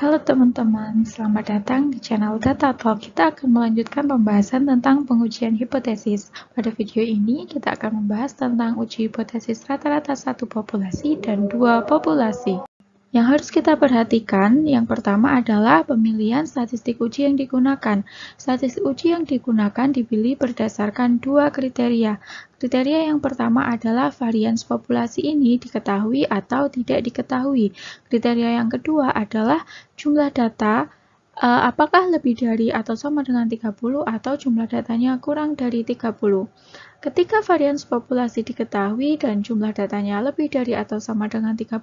Halo teman-teman, selamat datang di channel Data Talk. Kita akan melanjutkan pembahasan tentang pengujian hipotesis. Pada video ini, kita akan membahas tentang uji hipotesis rata-rata satu populasi dan dua populasi. Yang harus kita perhatikan, yang pertama adalah pemilihan statistik uji yang digunakan. Statistik uji yang digunakan dipilih berdasarkan dua kriteria. Kriteria yang pertama adalah varians populasi ini diketahui atau tidak diketahui. Kriteria yang kedua adalah jumlah data eh, apakah lebih dari atau sama dengan 30 atau jumlah datanya kurang dari 30. Ketika varians populasi diketahui dan jumlah datanya lebih dari atau sama dengan 30,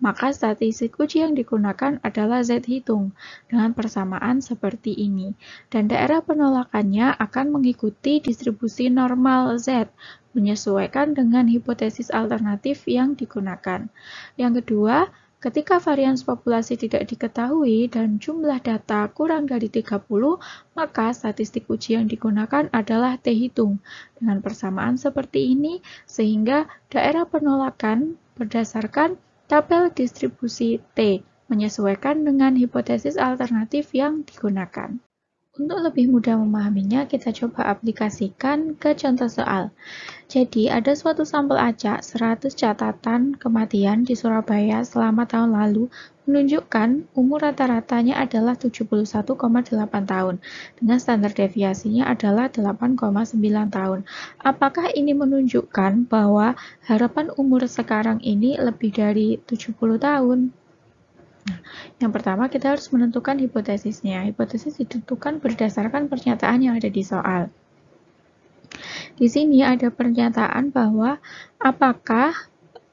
maka statistik uji yang digunakan adalah Z hitung dengan persamaan seperti ini. Dan daerah penolakannya akan mengikuti distribusi normal Z menyesuaikan dengan hipotesis alternatif yang digunakan. Yang kedua, Ketika varians populasi tidak diketahui dan jumlah data kurang dari 30, maka statistik uji yang digunakan adalah T hitung. Dengan persamaan seperti ini, sehingga daerah penolakan berdasarkan tabel distribusi T, menyesuaikan dengan hipotesis alternatif yang digunakan. Untuk lebih mudah memahaminya, kita coba aplikasikan ke contoh soal. Jadi, ada suatu sampel acak 100 catatan kematian di Surabaya selama tahun lalu menunjukkan umur rata-ratanya adalah 71,8 tahun dengan standar deviasinya adalah 8,9 tahun. Apakah ini menunjukkan bahwa harapan umur sekarang ini lebih dari 70 tahun? yang pertama kita harus menentukan hipotesisnya. Hipotesis ditentukan berdasarkan pernyataan yang ada di soal. Di sini ada pernyataan bahwa apakah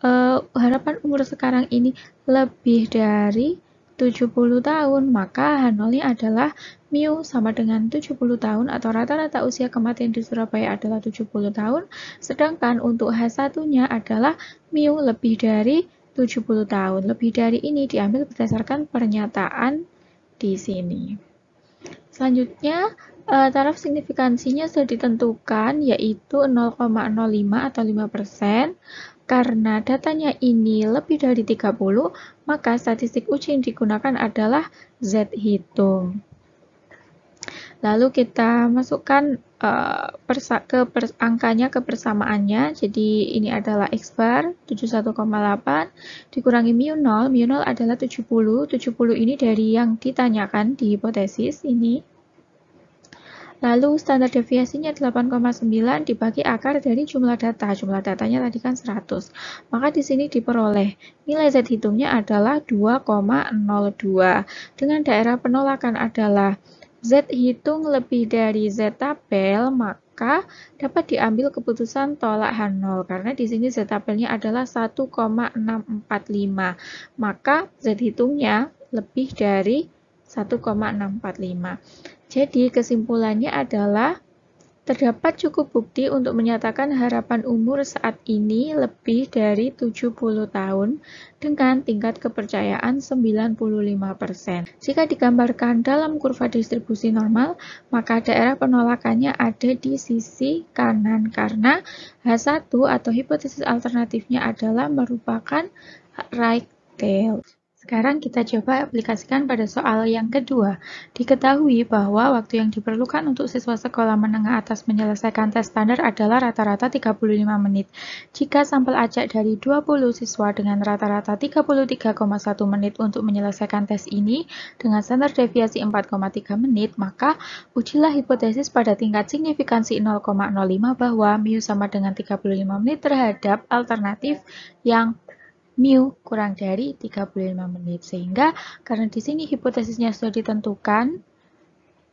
eh, harapan umur sekarang ini lebih dari 70 tahun, maka Hanoli adalah mu sama dengan 70 tahun atau rata-rata usia kematian di Surabaya adalah 70 tahun, sedangkan untuk H1-nya adalah mu lebih dari 70 tahun. Lebih dari ini diambil berdasarkan pernyataan di sini. Selanjutnya, eh, taraf signifikansinya sudah ditentukan yaitu 0,05 atau 5%. Karena datanya ini lebih dari 30, maka statistik uji yang digunakan adalah Z hitung lalu kita masukkan uh, persa ke pers angkanya ke persamaannya jadi ini adalah x bar 71,8 dikurangi mu 0 mu 0 adalah 70 70 ini dari yang ditanyakan di hipotesis ini Lalu standar deviasinya 8,9 dibagi akar dari jumlah data. Jumlah datanya tadi kan 100. Maka di sini diperoleh nilai Z hitungnya adalah 2,02. Dengan daerah penolakan adalah Z hitung lebih dari Z tabel, maka dapat diambil keputusan tolak H0 karena di sini Z tabelnya adalah 1,645. Maka Z hitungnya lebih dari 1,645. Jadi kesimpulannya adalah Terdapat cukup bukti untuk menyatakan harapan umur saat ini lebih dari 70 tahun dengan tingkat kepercayaan 95%. Jika digambarkan dalam kurva distribusi normal, maka daerah penolakannya ada di sisi kanan karena H1 atau hipotesis alternatifnya adalah merupakan right tail. Sekarang kita coba aplikasikan pada soal yang kedua. Diketahui bahwa waktu yang diperlukan untuk siswa sekolah menengah atas menyelesaikan tes standar adalah rata-rata 35 menit. Jika sampel acak dari 20 siswa dengan rata-rata 33,1 menit untuk menyelesaikan tes ini dengan standar deviasi 4,3 menit, maka ujilah hipotesis pada tingkat signifikansi 0,05 bahwa mu sama dengan 35 menit terhadap alternatif yang mu kurang dari 35 menit. Sehingga karena di sini hipotesisnya sudah ditentukan,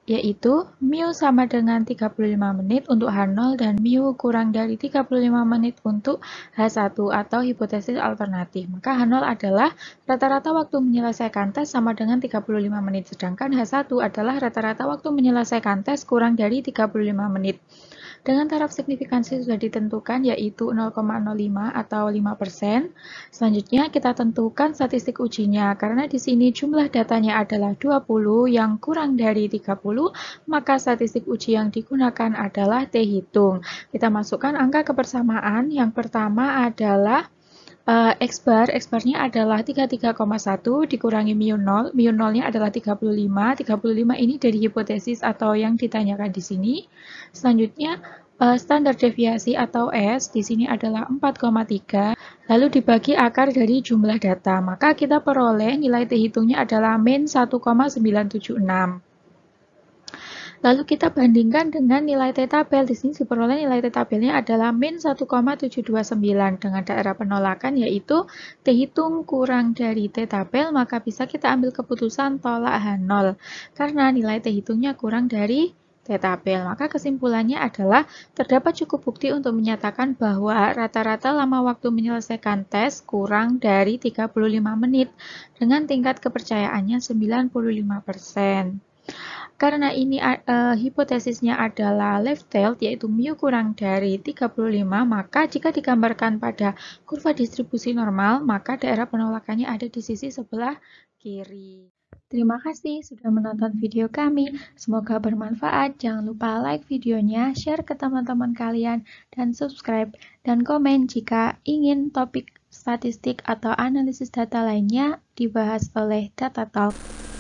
yaitu mu sama dengan 35 menit untuk H0 dan mu kurang dari 35 menit untuk H1 atau hipotesis alternatif. Maka H0 adalah rata-rata waktu menyelesaikan tes sama dengan 35 menit, sedangkan H1 adalah rata-rata waktu menyelesaikan tes kurang dari 35 menit dengan taraf signifikansi sudah ditentukan yaitu 0,05 atau 5%. Selanjutnya kita tentukan statistik ujinya karena di sini jumlah datanya adalah 20 yang kurang dari 30 maka statistik uji yang digunakan adalah T hitung. Kita masukkan angka kebersamaan yang pertama adalah Uh, eh, X bar, X barnya adalah 33,1 dikurangi mu 0, mu 0-nya adalah 35, 35 ini dari hipotesis atau yang ditanyakan di sini. Selanjutnya, uh, standar deviasi atau S di sini adalah 4,3, lalu dibagi akar dari jumlah data, maka kita peroleh nilai hitungnya adalah min 1,976. Lalu kita bandingkan dengan nilai T tabel. Di sini diperoleh nilai T tabelnya adalah min 1,729 dengan daerah penolakan yaitu T hitung kurang dari T tabel maka bisa kita ambil keputusan tolak H0 karena nilai T hitungnya kurang dari T tabel. Maka kesimpulannya adalah terdapat cukup bukti untuk menyatakan bahwa rata-rata lama waktu menyelesaikan tes kurang dari 35 menit dengan tingkat kepercayaannya 95%. Karena ini uh, hipotesisnya adalah left tailed yaitu mu kurang dari 35, maka jika digambarkan pada kurva distribusi normal, maka daerah penolakannya ada di sisi sebelah kiri. Terima kasih sudah menonton video kami. Semoga bermanfaat. Jangan lupa like videonya, share ke teman-teman kalian, dan subscribe dan komen jika ingin topik statistik atau analisis data lainnya dibahas oleh Data Talk.